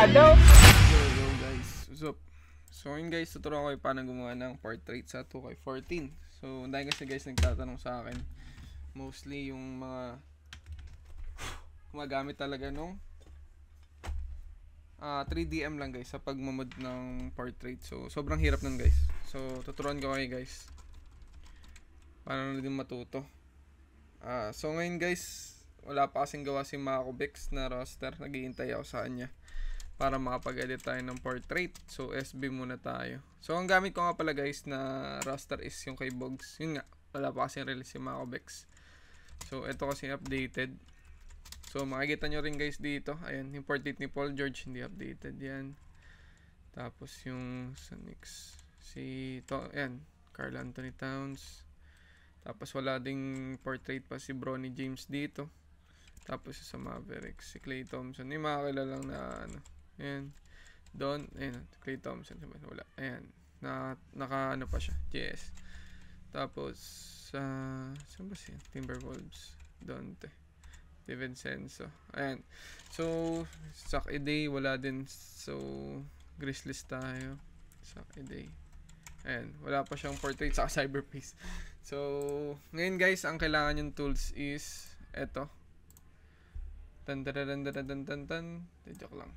Delikado! Yo, yo guys, what's up? So yun guys, tuturuan ko kayo paano gumawa ng portrait sa 2K14 So dahil kasi guys nagtatanong sa akin Mostly yung mga gumagamit talaga nung uh, ah, 3DM lang guys sa pagmamod ng portrait So sobrang hirap nun guys So tuturuan ko kayo guys Paano na din matuto uh, So ngayon guys, wala pa kasing gawa si Makobex na roster. Naghihintay ako sa kanya para makapag-edit tayo ng portrait. So, SB muna tayo. So, ang gamit ko nga pala guys na roster is yung kay Bogs. Yun nga, wala pa kasing release yung Macobex. So, ito kasi updated. So, makikita nyo rin guys dito. Ayan, yung portrait ni Paul George, hindi updated. Yan. Tapos yung sa next, si, to, ayan, Carl Anthony Towns. Tapos wala ding portrait pa si Bronny James dito. Tapos sa Mavericks, si Clay Thompson. Yung mga kilalang na ano, Ayan. Doon, ayan, Clay Thompson. Wala. Ayan. Na, naka, ano pa siya, JS. Tapos, sa, uh, saan ba siya? Timberwolves. Dante. De Vincenzo. Ayan. So, Sack a day, wala din. So, Grizzlies tayo. Sack a day. Ayan, wala pa siyang portrait sa cyberpace. So, ngayon guys, ang kailangan yung tools is eto. Tan tan tan tan tan tan. Joke lang.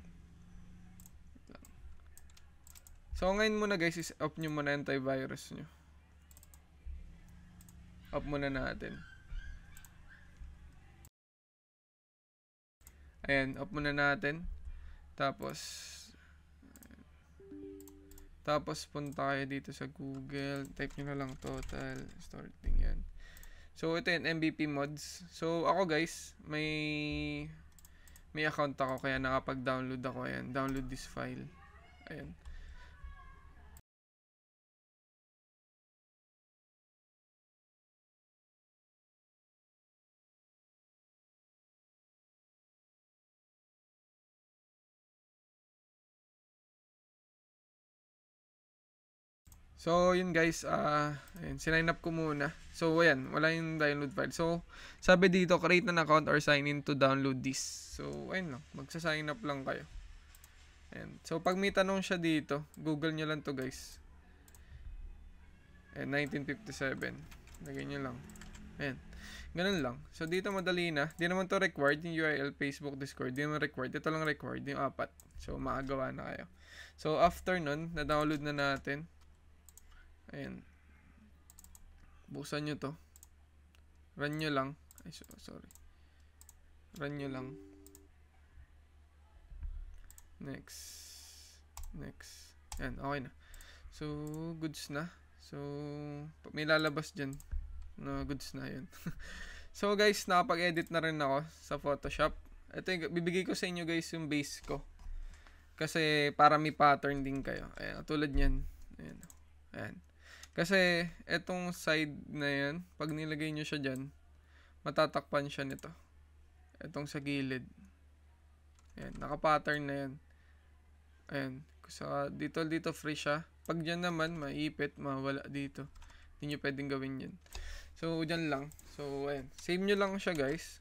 So, ngayon muna guys, is off nyo muna antivirus nyo. Off muna natin. Ayan, off muna natin. Tapos, tapos punta kayo dito sa Google. Type nyo na lang total. Starting yan. So, ito yung MVP mods. So, ako guys, may may account ako kaya nakapag-download ako. Ayan, download this file. Ayan. So, yun guys, uh, ayun, sinign up ko muna. So, ayan, wala yung download file. So, sabi dito, create an account or sign in to download this. So, ayun lang, magsa-sign up lang kayo. Ayan. So, pag may tanong siya dito, google nyo lang to guys. Ayan, 1957. Lagay nyo lang. Ayan. Ganun lang. So, dito madali na. Di naman to required yung URL, Facebook, Discord. Di naman required. Ito lang required, yung apat. So, maagawa na kayo. So, after nun, na-download na natin. Ayan. Buksan nyo to. Run nyo lang. Ay, sorry. Run nyo lang. Next. Next. Ayan, okay na. So, goods na. So, may lalabas dyan. Na no, goods na yun. so, guys, nakapag-edit na rin ako sa Photoshop. Ito yung, bibigay ko sa inyo, guys, yung base ko. Kasi, para may pattern din kayo. Ayan, tulad nyan. Ayan. Ayan. Kasi, etong side na yan, pag nilagay nyo siya dyan, matatakpan siya nito. Etong sa gilid. Ayan, nakapattern na yan. Ayan. Saka, dito, dito free siya. Pag dyan naman, maipit, mawala dito. Hindi nyo pwedeng gawin yan. So, dyan lang. So, ayan. Save nyo lang siya, guys.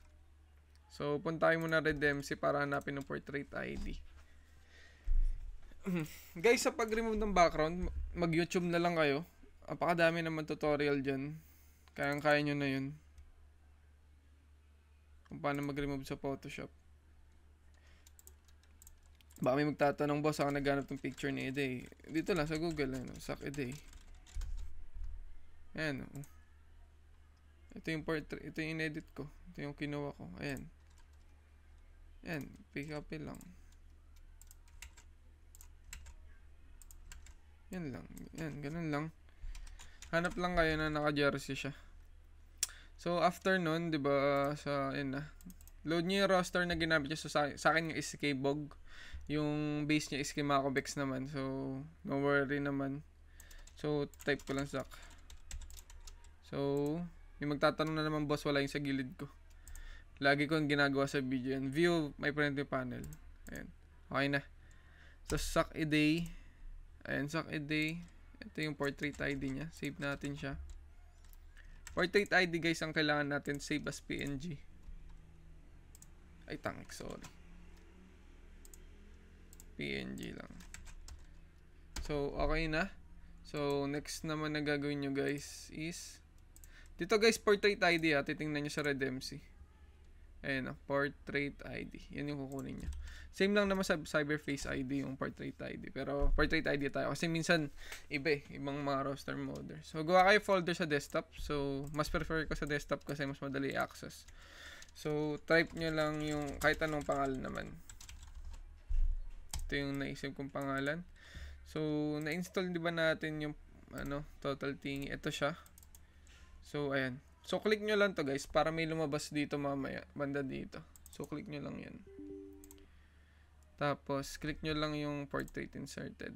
So, punta kayo muna Redempsey para hanapin ng portrait ID. guys, sa pag-remove ng background, mag-YouTube na lang kayo Napakadami naman tutorial dyan. Kayang-kaya nyo na yun. Kung paano mag-remove sa Photoshop. Baka may magtatanong boss ako naghanap ng picture ni Ede. Dito lang sa Google. Ano, sak Ede. Ayan. Oh. Ito yung portrait. Ito yung inedit ko. Ito yung kinuha ko. Ayan. Ayan. Pick up lang. Yan lang. Yan. Ganun lang. Hanap lang kayo na naka-jersey siya. So, after nun, di ba, sa, yun na, load niyo yung roster na ginamit niya. So, sa, sa akin yung is Bog. Yung base niya is kay Makobex naman. So, no worry naman. So, type ko lang Zach. So, yung magtatanong na naman boss, wala yung sa gilid ko. Lagi ko yung ginagawa sa video yan. View may friendly panel. Ayan. Okay na. So, suck a day. Ayan, suck a day. Ito yung portrait ID niya. Save natin siya. Portrait ID guys ang kailangan natin. Save as PNG. Ay, tangik. Sorry. PNG lang. So, okay na. So, next naman na gagawin nyo guys is... Dito guys, portrait ID ha. Ah. Titingnan nyo sa Redemsi. Ayan, ah, portrait ID. Yan yung kukunin niya. Same lang naman sa cyberface ID yung portrait ID. Pero portrait ID tayo. Kasi minsan, iba eh. Ibang mga roster mode. So, gawa kayo folder sa desktop. So, mas prefer ko sa desktop kasi mas madali access. So, type nyo lang yung kahit anong pangalan naman. Ito yung naisip kong pangalan. So, na-install di ba natin yung ano, total thing. Ito siya. So, ayan. So, click nyo lang to guys para may lumabas dito mamaya. Banda dito. So, click nyo lang yan. Tapos, click nyo lang yung portrait inserted.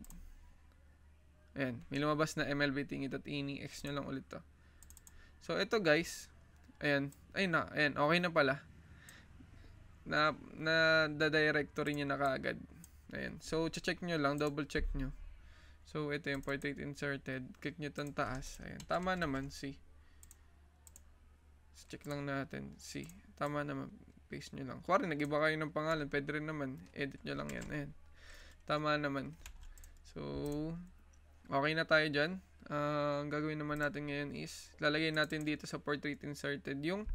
Ayan. May lumabas na MLB tingit at ini. X nyo lang ulit to. So, ito guys. Ayan. Ayun na. Ayan. Okay na pala. Na, na da-directory nyo na kaagad. Ayan. So, check nyo lang. Double check nyo. So, ito yung portrait inserted. Click nyo itong taas. Ayan. Tama naman. See? Check lang natin. See. Tama naman. Paste nyo lang. Kuwari, nagiba iba kayo ng pangalan. Pwede rin naman. Edit nyo lang yan. Ayan. Tama naman. So, okay na tayo dyan. Uh, ang gagawin naman natin ngayon is, lalagay natin dito sa portrait inserted yung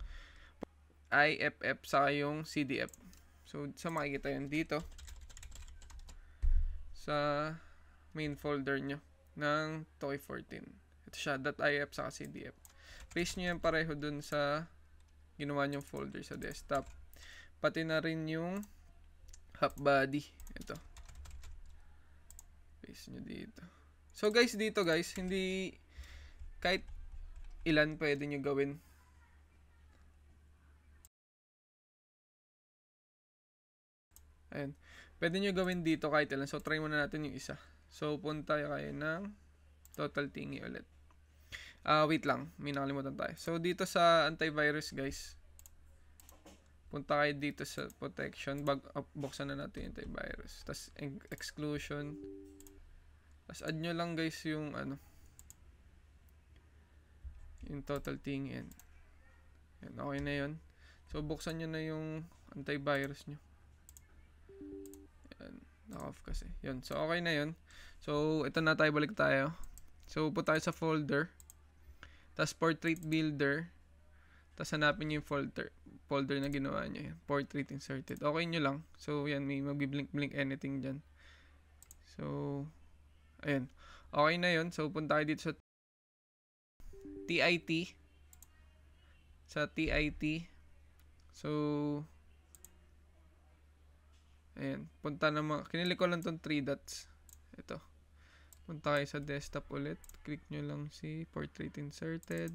IFF sa yung CDF. So, sa makikita yun dito sa main folder nyo ng Toy 14. Ito siya, .if sa CDF. Paste nyo yan pareho dun sa ginawa nyong folder sa desktop. Pati na rin yung half body. Ito. Paste nyo dito. So guys, dito guys, hindi kahit ilan pwede nyo gawin. Ayan. Pwede nyo gawin dito kahit ilan. So, try muna natin yung isa. So, punta kayo ng total tingi ulit. Uh, wait lang, may nakalimutan tayo. So, dito sa antivirus, guys. Punta kayo dito sa protection. Bag, oh, buksan na natin yung antivirus. Tapos, exclusion. Tapos, add nyo lang, guys, yung ano. Yung total thing in. Yan, okay na yun. So, buksan nyo na yung antivirus nyo. Yan. Naka-off kasi. Yun. So, okay na yun. So, ito na tayo. Balik tayo. So, po tayo sa folder. Tapos portrait builder. Tapos hanapin nyo yung folder, folder na ginawa nyo. Portrait inserted. Okay nyo lang. So, yan. May magbi-blink-blink anything dyan. So, ayan. Okay na yun So, punta kayo dito sa TIT. Sa TIT. So, ayan. Punta na mga, kinilik ko lang tong 3 dots. Ito. Punta kayo sa desktop ulit. Click nyo lang si portrait inserted.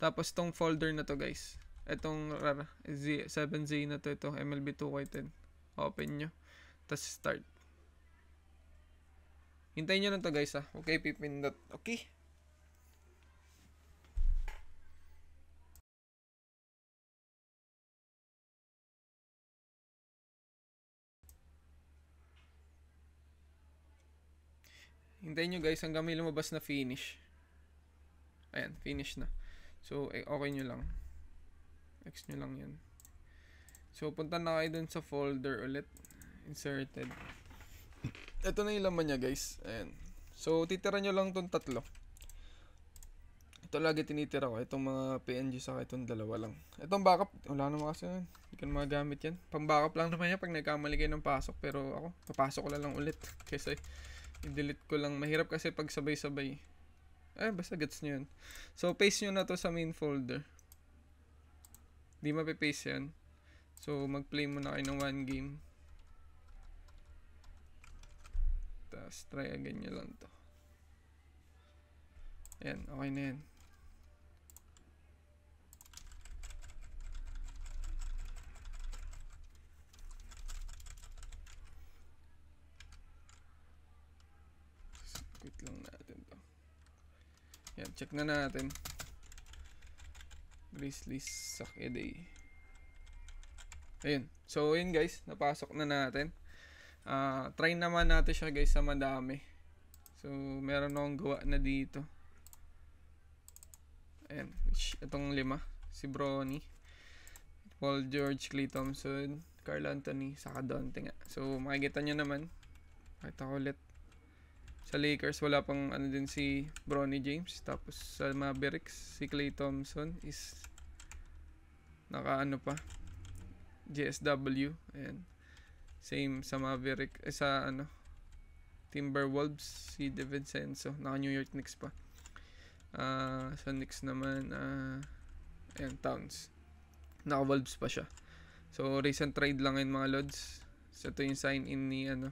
Tapos tong folder na to guys. Itong 7Z na to ito. MLB 2K10. Open nyo. Tapos start. Hintayin nyo lang to guys ha. Ah. Okay, pipindot. Okay. Hintayin nyo guys hanggang may lumabas na finish. Ayan, finish na. So, eh, okay nyo lang. X nyo lang yan. So, punta na kayo dun sa folder ulit. Inserted. Ito na yung laman niya guys. Ayan. So, titira nyo lang tong tatlo. Ito lagi tinitira ko. Itong mga PNG sa itong dalawa lang. Itong backup, wala naman kasi yan. Hindi ko magamit yan. Pang backup lang naman yan pag nagkamali kayo ng pasok. Pero ako, papasok ko lang ulit. Kasi I-delete ko lang. Mahirap kasi pag sabay-sabay. Eh, basta gets nyo yun. So, paste nyo na to sa main folder. Di mapipaste yan. So, mag-play muna kayo ng one game. Tapos, try again nyo lang to. Ayan, okay na yan. Yan, check na natin. Grizzlies Sakeday. Ayun. So, yun guys. Napasok na natin. Uh, try naman natin siya guys sa madami. So, meron akong gawa na dito. Ayan. Which, itong lima. Si Brony. Paul George, Clay Thompson, Carl Anthony, saka Dante nga. So, makikita nyo naman. Makita ko ulit. Sa Lakers, wala pang ano din si Bronny James. Tapos sa Mavericks, si Clay Thompson is naka ano pa. GSW Ayan. Same sa Maverick. Eh, sa ano, Timberwolves, si De Vincenzo. Naka New York Knicks pa. Uh, sa Knicks naman, uh, ayan, Towns. Naka Wolves pa siya. So, recent trade lang yun mga lods. So, ito yung sign-in ni, ano,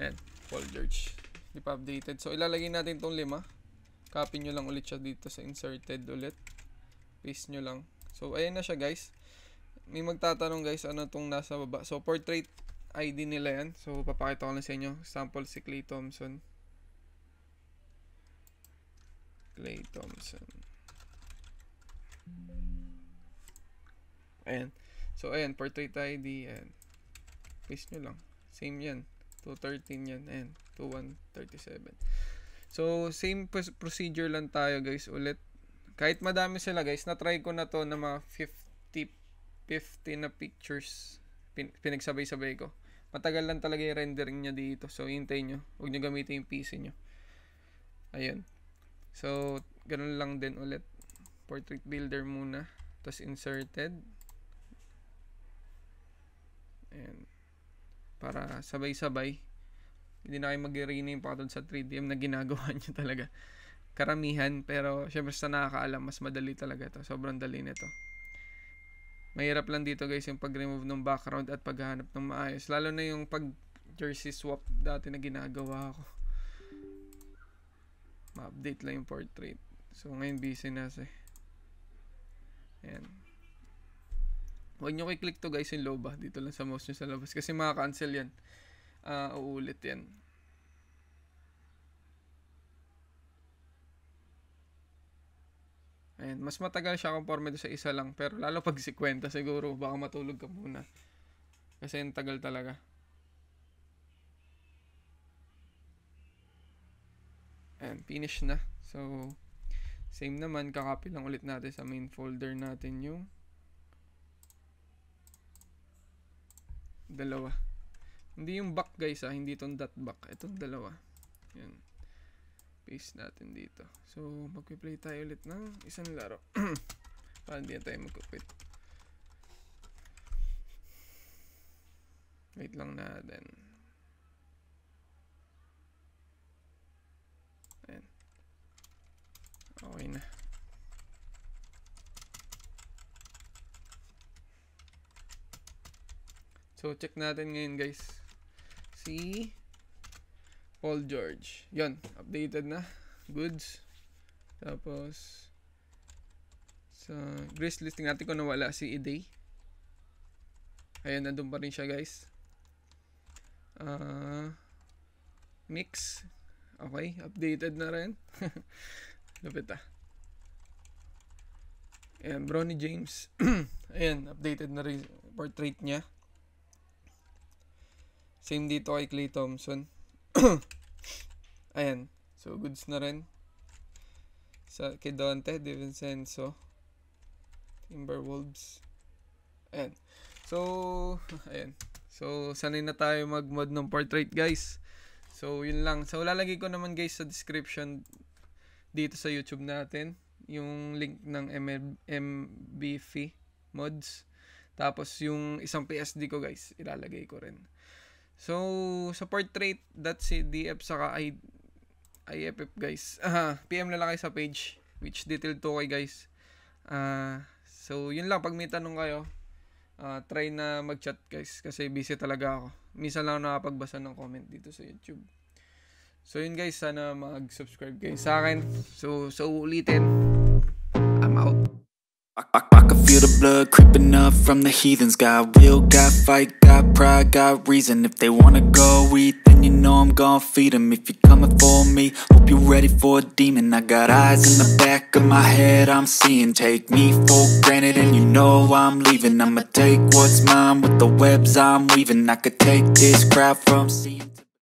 ayan, Paul George. Hindi pa updated. So, ilalagay natin tong lima. Copy nyo lang ulit siya dito sa inserted ulit. Paste nyo lang. So, ayan na siya guys. May magtatanong guys, ano tong nasa baba. So, portrait ID nila yan. So, papakita ko lang sa inyo. Sample si Clay Thompson. Clay Thompson. Ayan. So, ayan. Portrait ID. Ayan. Paste nyo lang. Same yan. 213 yan. Ayan to 137. So, same procedure lang tayo guys ulit. Kahit madami sila guys, na-try ko na to na mga 50, 50 na pictures. Pin pinagsabay-sabay ko. Matagal lang talaga yung rendering niya dito. So, hintay nyo. Huwag nyo gamitin yung PC nyo. Ayun. So, ganun lang din ulit. Portrait builder muna. Tapos inserted. Ayan. Para sabay-sabay. Hindi na kayo mag-rename patol sa 3DM na ginagawa nyo talaga. Karamihan, pero syempre sa nakakaalam, mas madali talaga to. Sobrang dali nito. Mahirap lang dito guys yung pag-remove ng background at paghahanap ng maayos. Lalo na yung pag jersey swap dati na ginagawa ko. Ma-update lang yung portrait. So ngayon busy na siya. Ayan. Huwag nyo kiklik to guys yung loba. Dito lang sa mouse nyo sa labas. Kasi makaka-cancel yan uh, uulit yan. Ayan, mas matagal siya conforme sa isa lang. Pero lalo pag 50 siguro, baka matulog ka muna. Kasi yung tagal talaga. Ayan, finish na. So, same naman, kakopy lang ulit natin sa main folder natin yung dalawa. Hindi yung back guys ha, ah. hindi itong dot back. Itong dalawa. Yan. Paste natin dito. So, magpiplay tayo ulit ng isang laro. Para hindi na tayo magkupit. Wait lang na then. Ayan. Okay na. So, check natin ngayon guys si Paul George. Yon, updated na. Goods. Tapos, sa Grizzlies, listing natin kung nawala si Iday. Ayan, nandun pa rin siya guys. Uh, mix. Okay, updated na rin. Lupit ah. Ayan, Bronny James. Ayan, updated na rin portrait niya. Same dito kay Clay Thompson. Ayan. So, goods na rin. Sa, kay Dante, DiVincenzo. Timberwolves. Ayan. So, ayan. So, sanay na tayo mag-mod ng portrait, guys. So, yun lang. So, lalagay ko naman, guys, sa description dito sa YouTube natin yung link ng ML, MBF mods. Tapos, yung isang PSD ko, guys, ilalagay ko rin. So, sa portrait, that's si DF saka I, IFF guys. Uh, PM na lang kayo sa page, which detail to kay guys. Uh, so, yun lang. Pag may tanong kayo, uh, try na mag-chat guys kasi busy talaga ako. Minsan lang nakapagbasa ng comment dito sa YouTube. So yun guys, sana mag-subscribe kayo sa akin. So, so ulitin, I'm out. I, I, I, can feel the blood creeping up from the heathens Got will, got fight, got pride, got reason If they wanna go eat, then you know I'm gon' feed them If you're coming for me, hope you're ready for a demon I got eyes in the back of my head, I'm seeing Take me for granted and you know I'm leaving I'ma take what's mine with the webs I'm weaving I could take this crowd from seeing